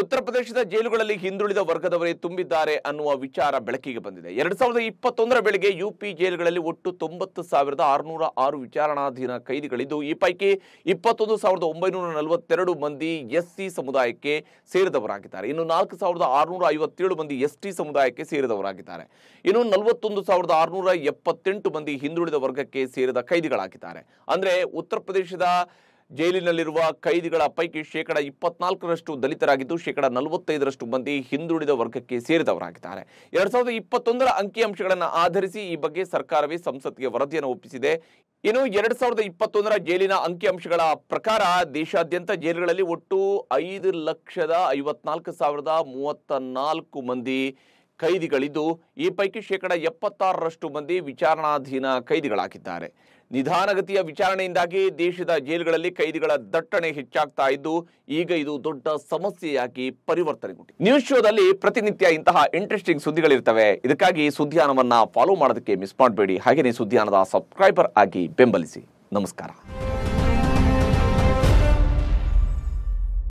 ಉತ್ತರ ಪ್ರದೇಶದ ಜೈಲುಗಳಲ್ಲಿ ಹಿಂದುಳಿದ ವರ್ಗದವರೇ ತುಂಬಿದ್ದಾರೆ ಅನ್ನುವ ವಿಚಾರ ಬೆಳಕಿಗೆ ಬಂದಿದೆ ಎರಡ್ ಸಾವಿರದ ಇಪ್ಪತ್ತೊಂದರ ಬೆಳಗ್ಗೆ ಯುಪಿ ಜೈಲುಗಳಲ್ಲಿ ಒಟ್ಟು ತೊಂಬತ್ತು ಸಾವಿರದ ಆರುನೂರ ಆರು ವಿಚಾರಣಾಧೀನ ಕೈದಿಗಳಿದ್ದು ಈ ಪೈಕಿ ಇಪ್ಪತ್ತೊಂದು ಸಾವಿರದ ಒಂಬೈನೂರ ನಲವತ್ತೆರಡು ಮಂದಿ ಎಸ್ಸಿ ಸಮುದಾಯಕ್ಕೆ ಸೇರಿದವರಾಗಿದ್ದಾರೆ ಇನ್ನು ನಾಲ್ಕು ಸಾವಿರದ ಆರುನೂರ ಐವತ್ತೇಳು ಮಂದಿ ಟಿ ಸಮುದಾಯಕ್ಕೆ ಸೇರಿದವರಾಗಿದ್ದಾರೆ ಇನ್ನು ನಲವತ್ತೊಂದು ಸಾವಿರದ ಆರುನೂರ ಎಪ್ಪತ್ತೆಂಟು ಮಂದಿ ಹಿಂದುಳಿದ ವರ್ಗಕ್ಕೆ ಸೇರಿದ ಕೈದಿಗಳಾಗಿದ್ದಾರೆ ಅಂದ್ರೆ ಉತ್ತರ ಪ್ರದೇಶದ ಜೈಲಿನಲ್ಲಿರುವ ಕೈದಿಗಳ ಪೈಕಿ ಶೇಕಡ ಇಪ್ಪತ್ನಾಲ್ಕರಷ್ಟು ದಲಿತರಾಗಿದ್ದು ಶೇಕಡ ನಲವತ್ತೈದರಷ್ಟು ಮಂದಿ ಹಿಂದುಳಿದ ವರ್ಗಕ್ಕೆ ಸೇರಿದವರಾಗಿದ್ದಾರೆ ಎರಡ್ ಸಾವಿರದ ಇಪ್ಪತ್ತೊಂದರ ಅಂಕಿಅಂಶಗಳನ್ನು ಆಧರಿಸಿ ಈ ಬಗ್ಗೆ ಸರ್ಕಾರವೇ ಸಂಸತ್ಗೆ ವರದಿಯನ್ನು ಒಪ್ಪಿಸಿದೆ ಇನ್ನು ಎರಡ್ ಸಾವಿರದ ಇಪ್ಪತ್ತೊಂದರ ಜೈಲಿನ ಅಂಕಿಅಂಶಗಳ ಪ್ರಕಾರ ದೇಶಾದ್ಯಂತ ಜೈಲುಗಳಲ್ಲಿ ಒಟ್ಟು ಐದು ಲಕ್ಷದ ಐವತ್ನಾಲ್ಕು ಸಾವಿರದ ಮೂವತ್ತ ನಾಲ್ಕು ಮಂದಿ ಕೈದಿಗಳಿದ್ದು ಈ ಪೈಕಿ ಶೇಕಡ ಎಪ್ಪತ್ತಾರರಷ್ಟು ಮಂದಿ ವಿಚಾರಣಾಧೀನ ಕೈದಿಗಳಾಗಿದ್ದಾರೆ ನಿಧಾನಗತಿಯ ವಿಚಾರಣೆಯಿಂದಾಗಿ ದೇಶದ ಜೈಲುಗಳಲ್ಲಿ ಕೈದಿಗಳ ದಟ್ಟಣೆ ಹೆಚ್ಚಾಗ್ತಾ ಇದ್ದು ಈಗ ಇದು ದೊಡ್ಡ ಸಮಸ್ಯೆಯಾಗಿ ಪರಿವರ್ತನೆಗೊಂಡಿದೆ ನ್ಯೂಸ್ ಶೋದಲ್ಲಿ ಪ್ರತಿನಿತ್ಯ ಇಂತಹ ಇಂಟ್ರೆಸ್ಟಿಂಗ್ ಸುದ್ದಿಗಳಿರ್ತವೆ ಇದಕ್ಕಾಗಿ ಸುದ್ದಿಯಾನವನ್ನ ಫಾಲೋ ಮಾಡೋದಕ್ಕೆ ಮಿಸ್ ಮಾಡಬೇಡಿ ಹಾಗೆಯೇ ಸುದ್ದಿಯಾನದ ಸಬ್ಸ್ಕ್ರೈಬರ್ ಆಗಿ ಬೆಂಬಲಿಸಿ ನಮಸ್ಕಾರ